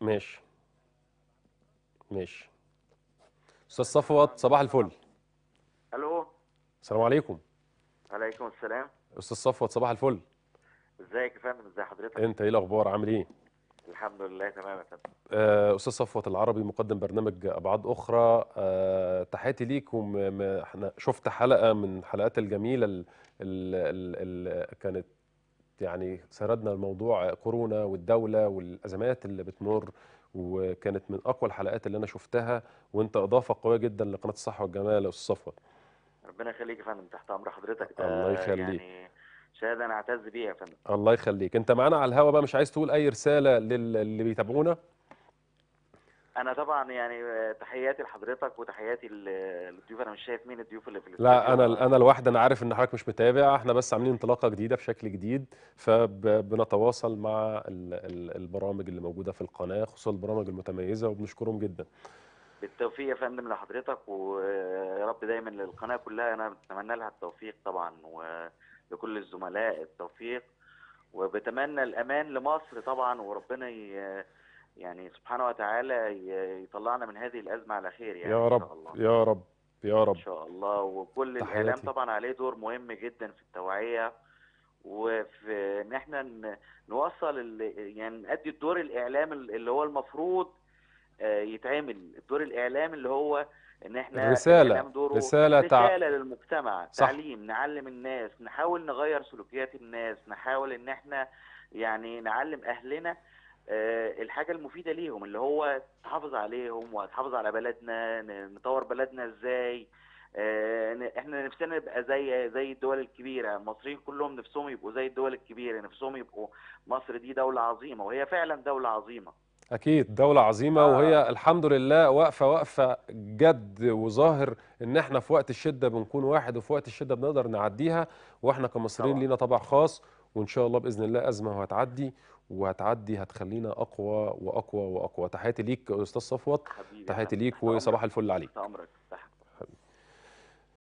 ماشي ماشي استاذ صفوت صباح الفل الو السلام عليكم عليكم السلام استاذ صفوت صباح الفل ازيك يا فندم ازي حضرتك انت ايه الاخبار عامل ايه الحمد لله تمام يا فندم آه، استاذ صفوت العربي مقدم برنامج ابعاد اخرى أه تحياتي ليكم احنا شفت حلقه من الحلقات الجميله اللي كانت يعني سردنا الموضوع كورونا والدولة والأزمات اللي بتمر وكانت من أقوى الحلقات اللي أنا شفتها وأنت إضافة قوية جدا لقناة الصحة والجمال يا أستاذ صفوت ربنا يخليك يا فندم تحت أمر حضرتك الله يخليك يعني شهادة أنا أعتز بيها يا فندم الله يخليك أنت معانا على الهوا بقى مش عايز تقول أي رسالة للي بيتابعونا انا طبعا يعني آه، تحياتي لحضرتك وتحياتي للضيوف انا مش شايف مين الضيوف اللي في لا انا انا لوحدي انا عارف ان حضرتك مش متابع احنا بس عاملين انطلاقه جديده بشكل جديد فبنتواصل مع البرامج اللي موجوده في القناه خصوصا البرامج المتميزه وبنشكرهم جدا بالتوفيق يا فندم لحضرتك ويا رب دايما للقناه كلها انا بتمنى لها التوفيق طبعا ولكل الزملاء التوفيق وبتمنى الامان لمصر طبعا وربنا ي... يعني سبحانه وتعالى يطلعنا من هذه الازمه على خير يعني يا رب إن شاء الله. يا رب يا رب ان شاء الله وكل الاعلام طبعا عليه دور مهم جدا في التوعيه وفي ان احنا نوصل يعني نأدي الدور الاعلام اللي هو المفروض آه، يتعمل الدور الاعلام اللي هو ان احنا رساله دوره رساله, رسالة تع... للمجتمع صح. تعليم نعلم الناس نحاول نغير سلوكيات الناس نحاول ان احنا يعني نعلم اهلنا آه، الحاجه المفيده ليهم اللي هو تحافظ عليهم وتحافظ على بلدنا نطور بلدنا ازاي آه، احنا نفسنا نبقى زي زي الدول الكبيره المصريين كلهم نفسهم يبقوا زي الدول الكبيره نفسهم يبقوا مصر دي دوله عظيمه وهي فعلا دوله عظيمه اكيد دوله عظيمه آه. وهي الحمد لله واقفه واقفه جد وظاهر ان احنا في وقت الشده بنكون واحد وفي وقت الشده بنقدر نعديها واحنا كمصريين لينا طبع خاص وان شاء الله باذن الله ازمه وهتعدي وهتعدي هتخلينا اقوى واقوى واقوى تحياتي ليك استاذ صفوت تحياتي ليك وصباح الفل عليك